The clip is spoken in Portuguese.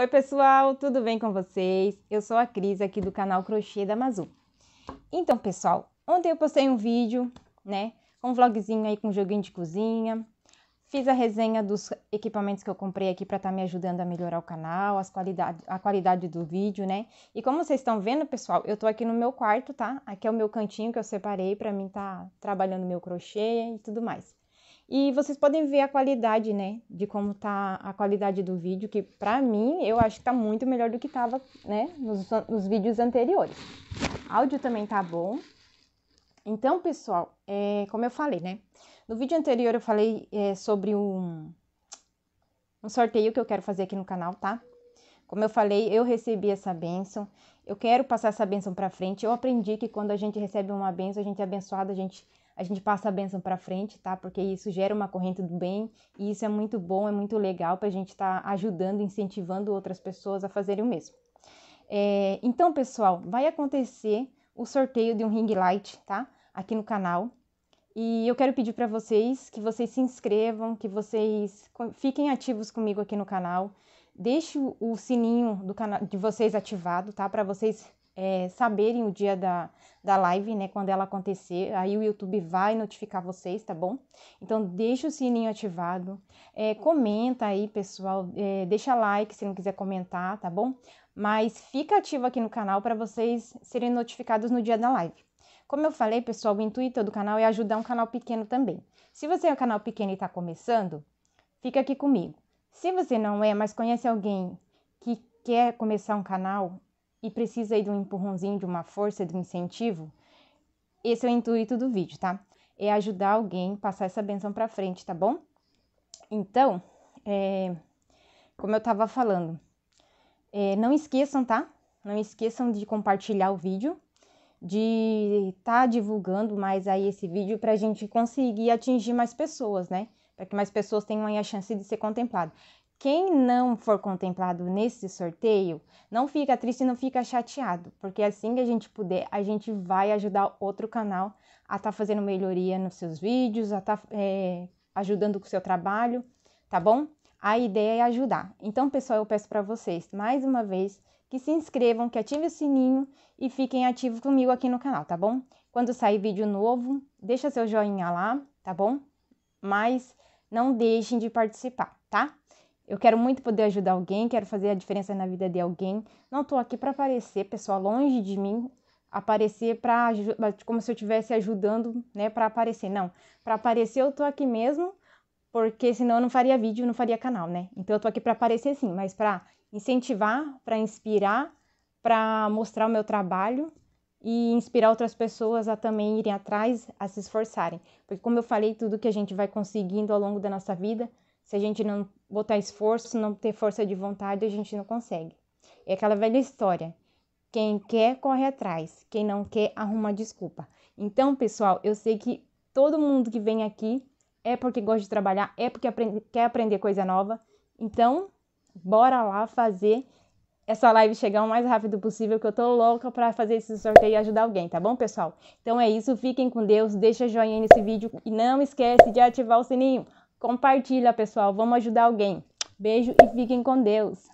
Oi, pessoal, tudo bem com vocês? Eu sou a Cris aqui do canal Crochê da Mazu. Então, pessoal, ontem eu postei um vídeo, né, um vlogzinho aí com um joguinho de cozinha. Fiz a resenha dos equipamentos que eu comprei aqui para estar tá me ajudando a melhorar o canal, as qualidade, a qualidade do vídeo, né? E como vocês estão vendo, pessoal, eu tô aqui no meu quarto, tá? Aqui é o meu cantinho que eu separei para mim estar tá trabalhando meu crochê e tudo mais. E vocês podem ver a qualidade, né? De como tá a qualidade do vídeo, que pra mim eu acho que tá muito melhor do que tava, né? Nos, nos vídeos anteriores. Áudio também tá bom. Então, pessoal, é, como eu falei, né? No vídeo anterior eu falei é, sobre um, um sorteio que eu quero fazer aqui no canal, tá? Como eu falei, eu recebi essa benção Eu quero passar essa benção pra frente. Eu aprendi que quando a gente recebe uma benção a gente é abençoado, a gente a gente passa a bênção para frente, tá? Porque isso gera uma corrente do bem e isso é muito bom, é muito legal para a gente estar tá ajudando, incentivando outras pessoas a fazerem o mesmo. É, então, pessoal, vai acontecer o sorteio de um ring light, tá? Aqui no canal. E eu quero pedir para vocês que vocês se inscrevam, que vocês fiquem ativos comigo aqui no canal. Deixe o sininho do canal de vocês ativado, tá? Para vocês é, saberem o dia da, da live, né? Quando ela acontecer, aí o YouTube vai notificar vocês, tá bom? Então deixa o sininho ativado, é, comenta aí, pessoal, é, deixa like se não quiser comentar, tá bom? Mas fica ativo aqui no canal para vocês serem notificados no dia da live. Como eu falei, pessoal, o intuito do canal é ajudar um canal pequeno também. Se você é um canal pequeno e está começando, fica aqui comigo. Se você não é, mas conhece alguém que quer começar um canal, e precisa aí de um empurrãozinho, de uma força, de um incentivo, esse é o intuito do vídeo, tá? É ajudar alguém a passar essa benção para frente, tá bom? Então, é, como eu estava falando, é, não esqueçam, tá? Não esqueçam de compartilhar o vídeo, de estar tá divulgando mais aí esse vídeo para a gente conseguir atingir mais pessoas, né? Para que mais pessoas tenham aí a chance de ser contemplado. Quem não for contemplado nesse sorteio, não fica triste, não fica chateado, porque assim que a gente puder, a gente vai ajudar outro canal a estar tá fazendo melhoria nos seus vídeos, a estar tá, é, ajudando com o seu trabalho, tá bom? A ideia é ajudar. Então, pessoal, eu peço para vocês, mais uma vez, que se inscrevam, que ativem o sininho e fiquem ativos comigo aqui no canal, tá bom? Quando sair vídeo novo, deixa seu joinha lá, tá bom? Mas não deixem de participar, tá? Eu quero muito poder ajudar alguém, quero fazer a diferença na vida de alguém. Não estou aqui para aparecer, pessoal, longe de mim, aparecer para como se eu estivesse ajudando, né, para aparecer. Não, para aparecer eu tô aqui mesmo, porque senão eu não faria vídeo, não faria canal, né? Então eu tô aqui para aparecer sim, mas para incentivar, para inspirar, para mostrar o meu trabalho e inspirar outras pessoas a também irem atrás, a se esforçarem. Porque como eu falei, tudo que a gente vai conseguindo ao longo da nossa vida se a gente não botar esforço, não ter força de vontade, a gente não consegue. É aquela velha história. Quem quer, corre atrás. Quem não quer, arruma desculpa. Então, pessoal, eu sei que todo mundo que vem aqui é porque gosta de trabalhar, é porque quer aprender coisa nova. Então, bora lá fazer essa live chegar o mais rápido possível, que eu tô louca para fazer esse sorteio e ajudar alguém, tá bom, pessoal? Então é isso, fiquem com Deus, deixa joinha nesse vídeo e não esquece de ativar o sininho. Compartilha, pessoal. Vamos ajudar alguém. Beijo e fiquem com Deus.